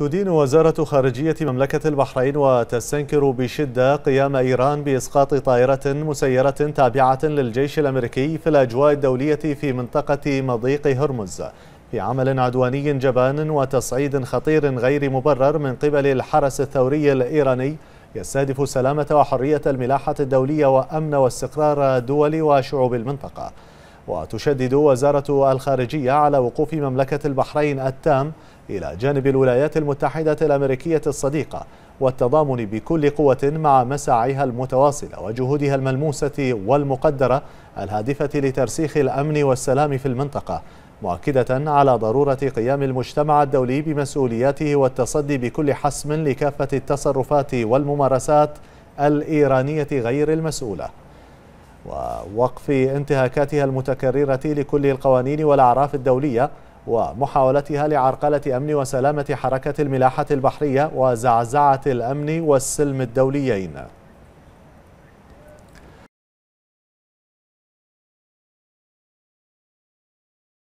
تدين وزارة خارجية مملكة البحرين وتستنكر بشدة قيام إيران بإسقاط طائرة مسيرة تابعة للجيش الأمريكي في الأجواء الدولية في منطقة مضيق هرمز في عمل عدواني جبان وتصعيد خطير غير مبرر من قبل الحرس الثوري الإيراني يستهدف السلامة وحرية الملاحة الدولية وأمن واستقرار دول وشعوب المنطقة وتشدد وزارة الخارجية على وقوف مملكة البحرين التام إلى جانب الولايات المتحدة الأمريكية الصديقة والتضامن بكل قوة مع مساعيها المتواصلة وجهودها الملموسة والمقدرة الهادفة لترسيخ الأمن والسلام في المنطقة مؤكدة على ضرورة قيام المجتمع الدولي بمسؤولياته والتصدي بكل حسم لكافة التصرفات والممارسات الإيرانية غير المسؤولة ووقف انتهاكاتها المتكررة لكل القوانين والأعراف الدولية ومحاولتها لعرقلة أمن وسلامة حركة الملاحة البحرية وزعزعة الأمن والسلم الدوليين